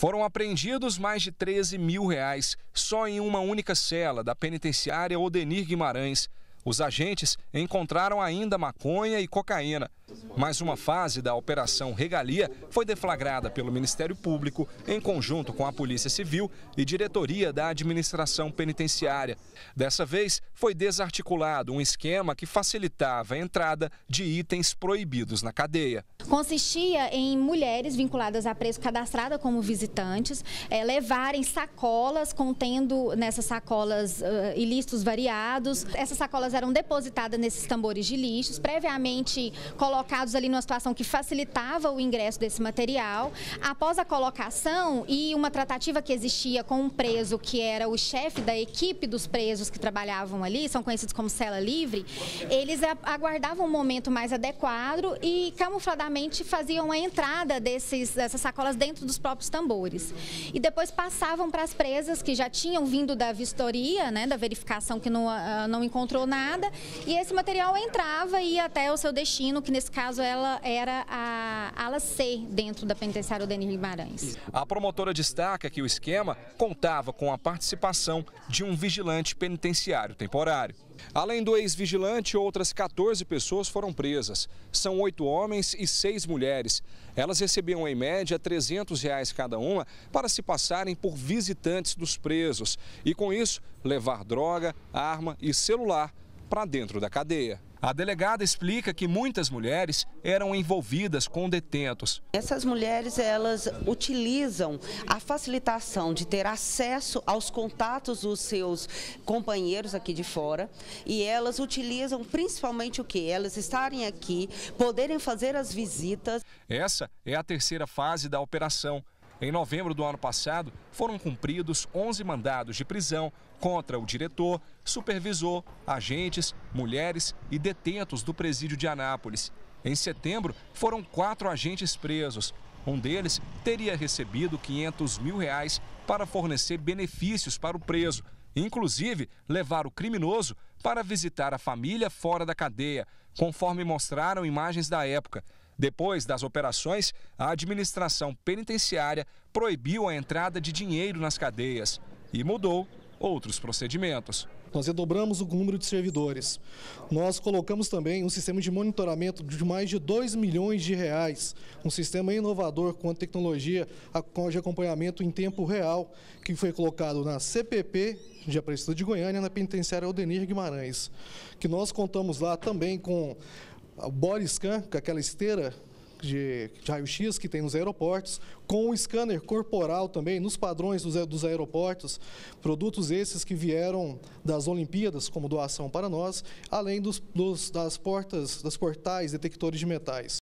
Foram apreendidos mais de 13 mil reais só em uma única cela da penitenciária Odenir Guimarães, os agentes encontraram ainda maconha e cocaína. Mais uma fase da Operação Regalia foi deflagrada pelo Ministério Público, em conjunto com a Polícia Civil e Diretoria da Administração Penitenciária. Dessa vez, foi desarticulado um esquema que facilitava a entrada de itens proibidos na cadeia. Consistia em mulheres vinculadas a preso cadastrada como visitantes é, levarem sacolas contendo nessas sacolas uh, ilícitos variados. Essas sacolas elas eram depositadas nesses tambores de lixos, previamente colocados ali numa situação que facilitava o ingresso desse material. Após a colocação e uma tratativa que existia com um preso que era o chefe da equipe dos presos que trabalhavam ali, são conhecidos como cela livre, eles aguardavam um momento mais adequado e camufladamente faziam a entrada desses, dessas sacolas dentro dos próprios tambores. E depois passavam para as presas que já tinham vindo da vistoria, né, da verificação que não, ah, não encontrou nada e esse material entrava e ia até o seu destino, que nesse caso ela era a ala C dentro da penitenciária Odenir Guimarães. A promotora destaca que o esquema contava com a participação de um vigilante penitenciário temporário. Além do ex-vigilante, outras 14 pessoas foram presas. São oito homens e seis mulheres. Elas recebiam em média R$ 300 reais cada uma para se passarem por visitantes dos presos e, com isso, levar droga, arma e celular para dentro da cadeia. A delegada explica que muitas mulheres eram envolvidas com detentos. Essas mulheres, elas utilizam a facilitação de ter acesso aos contatos dos seus companheiros aqui de fora e elas utilizam principalmente o que? Elas estarem aqui, poderem fazer as visitas. Essa é a terceira fase da operação em novembro do ano passado, foram cumpridos 11 mandados de prisão contra o diretor, supervisor, agentes, mulheres e detentos do presídio de Anápolis. Em setembro, foram quatro agentes presos. Um deles teria recebido 500 mil reais para fornecer benefícios para o preso, inclusive levar o criminoso para visitar a família fora da cadeia, conforme mostraram imagens da época. Depois das operações, a administração penitenciária proibiu a entrada de dinheiro nas cadeias e mudou outros procedimentos. Nós redobramos o número de servidores. Nós colocamos também um sistema de monitoramento de mais de 2 milhões de reais, um sistema inovador com a tecnologia de acompanhamento em tempo real, que foi colocado na CPP de Aparecida de Goiânia, na penitenciária Aldenir Guimarães, que nós contamos lá também com o body scan, com aquela esteira de, de raio-x que tem nos aeroportos, com o scanner corporal também, nos padrões dos, dos aeroportos, produtos esses que vieram das Olimpíadas como doação para nós, além dos, dos das portas, das portais detectores de metais.